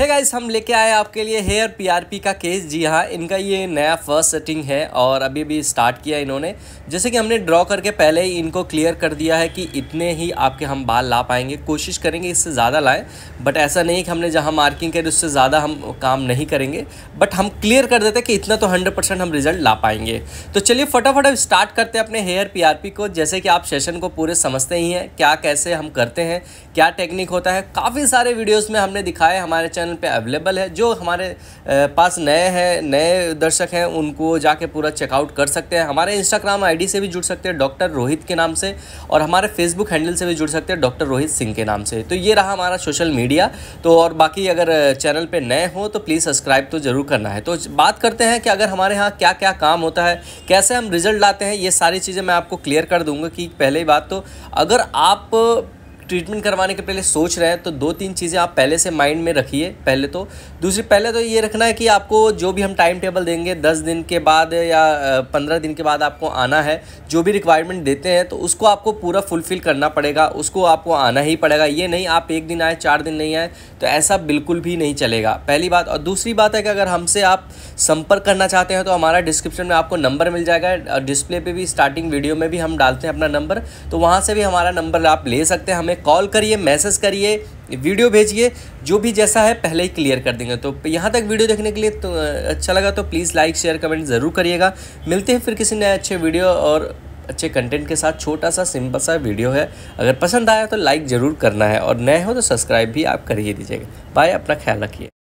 है गाइस हम लेके आए आपके लिए हेयर पीआरपी का केस जी हाँ इनका ये नया फर्स्ट सेटिंग है और अभी भी स्टार्ट किया इन्होंने जैसे कि हमने ड्रॉ करके पहले ही इनको क्लियर कर दिया है कि इतने ही आपके हम बाल ला पाएंगे कोशिश करेंगे इससे ज़्यादा लाएं बट ऐसा नहीं कि हमने जहाँ मार्किंग करी उससे ज़्यादा हम काम नहीं करेंगे बट हम क्लियर कर देते कि इतना तो हंड्रेड हम रिजल्ट ला पाएंगे तो चलिए फटाफट स्टार्ट करते हैं अपने हेयर पी को जैसे कि आप सेशन को पूरे समझते ही हैं क्या कैसे हम करते हैं क्या टेक्निक होता है काफ़ी सारे वीडियोज़ में हमने दिखाए हमारे चैनल चैनल पे अवेलेबल है जो हमारे पास नए हैं नए दर्शक हैं उनको जाके पूरा चेकआउट कर सकते हैं हमारे इंस्टाग्राम आईडी से भी जुड़ सकते हैं डॉक्टर रोहित के नाम से और हमारे फेसबुक हैंडल से भी जुड़ सकते हैं डॉक्टर रोहित सिंह के नाम से तो ये रहा हमारा सोशल मीडिया तो और बाकी अगर चैनल पर नए हो तो प्लीज़ सब्सक्राइब तो ज़रूर करना है तो बात करते हैं कि अगर हमारे यहाँ क्या क्या काम होता है कैसे हम रिजल्ट लाते हैं ये सारी चीज़ें मैं आपको क्लियर कर दूंगा कि पहले बात तो अगर आप ट्रीटमेंट करवाने के पहले सोच रहे हैं तो दो तीन चीज़ें आप पहले से माइंड में रखिए पहले तो दूसरी पहले तो ये रखना है कि आपको जो भी हम टाइम टेबल देंगे दस दिन के बाद या पंद्रह दिन के बाद आपको आना है जो भी रिक्वायरमेंट देते हैं तो उसको आपको पूरा फुलफ़िल करना पड़ेगा उसको आपको आना ही पड़ेगा ये नहीं आप एक दिन आए चार दिन नहीं आए तो ऐसा बिल्कुल भी नहीं चलेगा पहली बात और दूसरी बात है कि अगर हमसे आप संपर्क करना चाहते हैं तो हमारा डिस्क्रिप्शन में आपको नंबर मिल जाएगा डिस्प्ले पर भी स्टार्टिंग वीडियो में भी हम डालते हैं अपना नंबर तो वहाँ से भी हमारा नंबर आप ले सकते हैं हमें कॉल करिए मैसेज करिए वीडियो भेजिए जो भी जैसा है पहले ही क्लियर कर देंगे तो यहाँ तक वीडियो देखने के लिए तो अच्छा लगा तो प्लीज़ लाइक शेयर कमेंट ज़रूर करिएगा मिलते हैं फिर किसी नए अच्छे वीडियो और अच्छे कंटेंट के साथ छोटा सा सिंपल सा वीडियो है अगर पसंद आया तो लाइक ज़रूर करना है और नए हो तो सब्सक्राइब भी आप कर ही दीजिएगा बाय अपना ख्याल रखिए